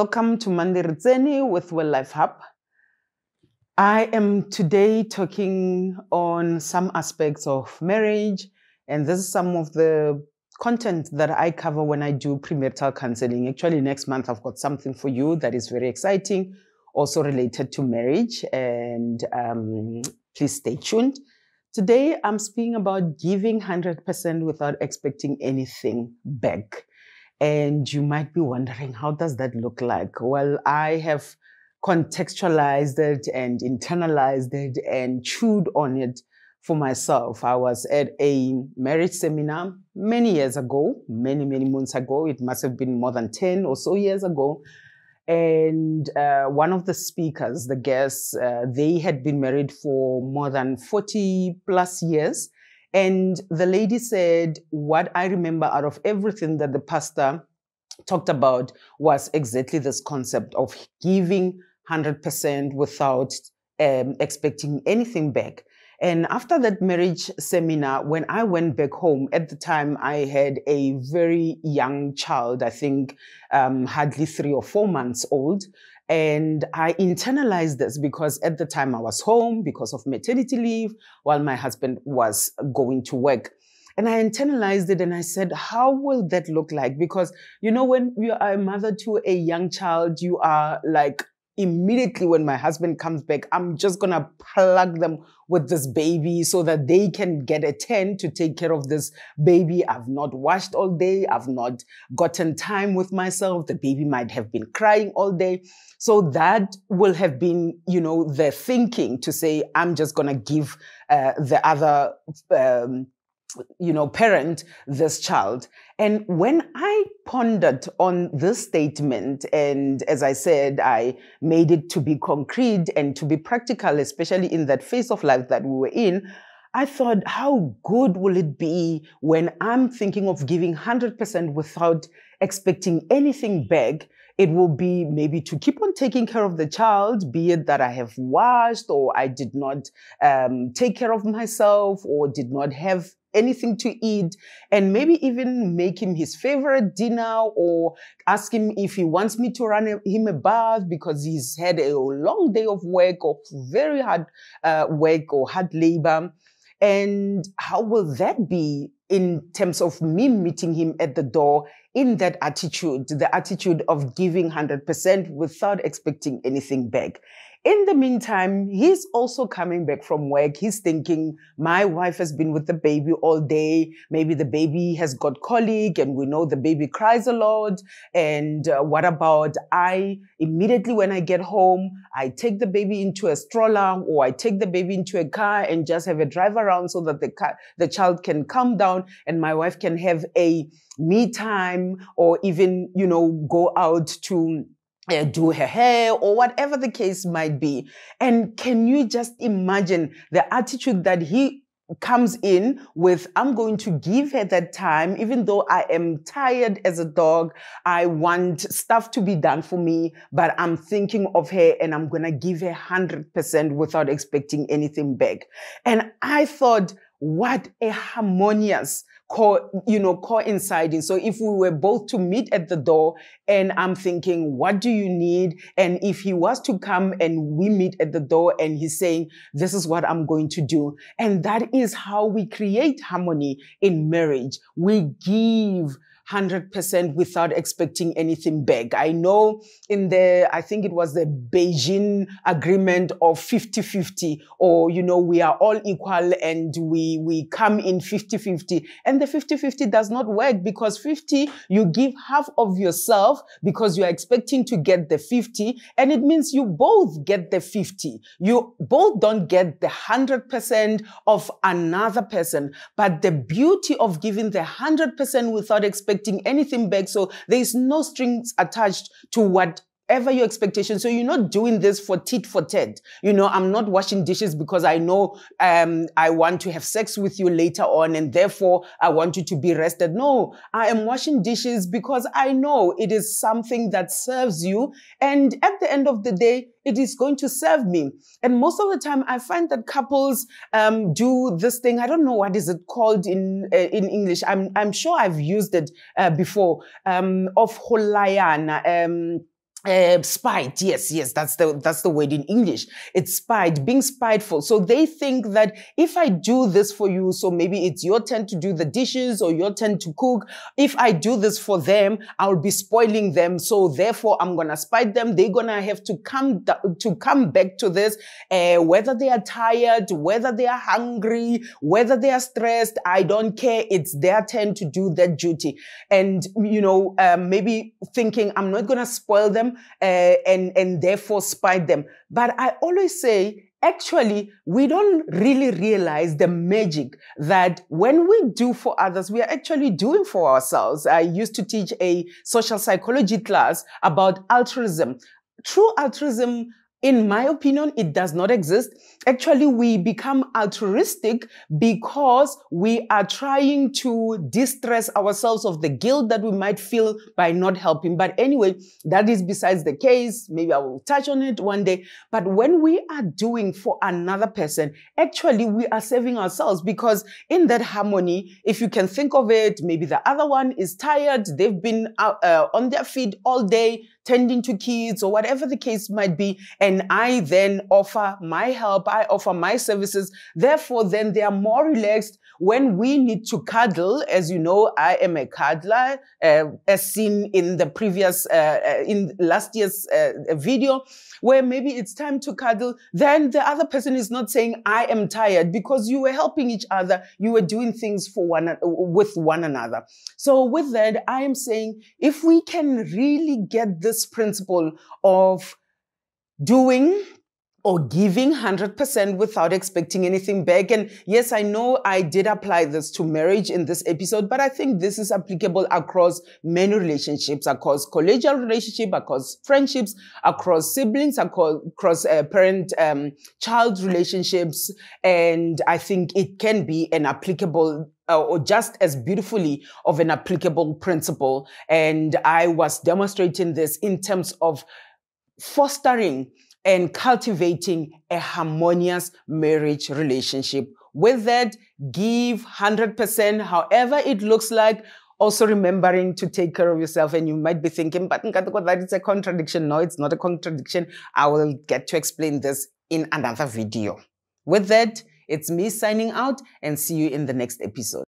Welcome to Mandirzeni with Life Hub. I am today talking on some aspects of marriage, and this is some of the content that I cover when I do premarital counseling. Actually, next month I've got something for you that is very exciting, also related to marriage, and um, please stay tuned. Today I'm speaking about giving 100% without expecting anything back. And you might be wondering, how does that look like? Well, I have contextualized it and internalized it and chewed on it for myself. I was at a marriage seminar many years ago, many, many months ago. It must have been more than 10 or so years ago. And uh, one of the speakers, the guests, uh, they had been married for more than 40 plus years. And the lady said, What I remember out of everything that the pastor talked about was exactly this concept of giving 100% without um, expecting anything back. And after that marriage seminar, when I went back home, at the time I had a very young child, I think um, hardly three or four months old. And I internalized this because at the time I was home because of maternity leave while my husband was going to work. And I internalized it and I said, how will that look like? Because, you know, when you are a mother to a young child, you are like immediately when my husband comes back, I'm just gonna plug them with this baby so that they can get a tent to take care of this baby. I've not washed all day. I've not gotten time with myself. The baby might have been crying all day. So that will have been, you know, the thinking to say, I'm just gonna give uh, the other um, you know, parent this child. And when I pondered on this statement, and as I said, I made it to be concrete and to be practical, especially in that phase of life that we were in, I thought, how good will it be when I'm thinking of giving 100% without expecting anything back? It will be maybe to keep on taking care of the child, be it that I have washed or I did not um, take care of myself or did not have anything to eat, and maybe even make him his favorite dinner or ask him if he wants me to run him a bath because he's had a long day of work or very hard uh, work or hard labor. And how will that be in terms of me meeting him at the door in that attitude, the attitude of giving 100% without expecting anything back? In the meantime, he's also coming back from work. He's thinking, my wife has been with the baby all day. Maybe the baby has got colic and we know the baby cries a lot. And uh, what about I immediately when I get home, I take the baby into a stroller or I take the baby into a car and just have a drive around so that the car, the child can calm down and my wife can have a me time or even, you know, go out to uh, do her hair or whatever the case might be. And can you just imagine the attitude that he comes in with, I'm going to give her that time, even though I am tired as a dog. I want stuff to be done for me, but I'm thinking of her and I'm going to give her 100% without expecting anything back. And I thought, what a harmonious co- you know, coinciding. So if we were both to meet at the door and I'm thinking, what do you need? And if he was to come and we meet at the door and he's saying, this is what I'm going to do. And that is how we create harmony in marriage. We give 100% without expecting anything back. I know in the, I think it was the Beijing agreement of 50-50, or, you know, we are all equal and we, we come in 50-50. And the 50-50 does not work because 50, you give half of yourself because you're expecting to get the 50. And it means you both get the 50. You both don't get the 100% of another person. But the beauty of giving the 100% without expecting expecting anything back. So there is no strings attached to what ever your expectation. So you're not doing this for tit for tat. You know, I'm not washing dishes because I know um, I want to have sex with you later on and therefore I want you to be rested. No, I am washing dishes because I know it is something that serves you. And at the end of the day, it is going to serve me. And most of the time, I find that couples um, do this thing. I don't know what is it called in uh, in English. I'm I'm sure I've used it uh, before. Um, of holayana. Um, uh, spied. Yes, yes, that's the that's the word in English. It's spied, being spiteful. So they think that if I do this for you, so maybe it's your turn to do the dishes or your turn to cook. If I do this for them, I'll be spoiling them. So therefore, I'm gonna spite them. They're gonna have to come to come back to this, uh, whether they are tired, whether they are hungry, whether they are stressed. I don't care. It's their turn to do that duty. And you know, uh, maybe thinking I'm not gonna spoil them uh, and, and therefore spite them. But I always say, actually, we don't really realize the magic that when we do for others, we are actually doing for ourselves. I used to teach a social psychology class about altruism. True altruism in my opinion, it does not exist. Actually, we become altruistic because we are trying to distress ourselves of the guilt that we might feel by not helping. But anyway, that is besides the case. Maybe I will touch on it one day. But when we are doing for another person, actually, we are saving ourselves because in that harmony, if you can think of it, maybe the other one is tired. They've been out, uh, uh, on their feet all day, tending to kids or whatever the case might be and I then offer my help, I offer my services. Therefore, then they are more relaxed when we need to cuddle. As you know, I am a cuddler, uh, as seen in the previous, uh, uh, in last year's uh, video, where maybe it's time to cuddle. Then the other person is not saying, I am tired because you were helping each other. You were doing things for one, with one another. So with that, I am saying if we can really get this principle of doing or giving 100% without expecting anything back. And yes, I know I did apply this to marriage in this episode, but I think this is applicable across many relationships, across collegial relationship, across friendships, across siblings, across, across uh, parent um, child relationships. And I think it can be an applicable uh, or just as beautifully of an applicable principle. And I was demonstrating this in terms of fostering and cultivating a harmonious marriage relationship. With that, give 100%, however it looks like, also remembering to take care of yourself. And you might be thinking, but that is a contradiction. No, it's not a contradiction. I will get to explain this in another video. With that, it's me signing out and see you in the next episode.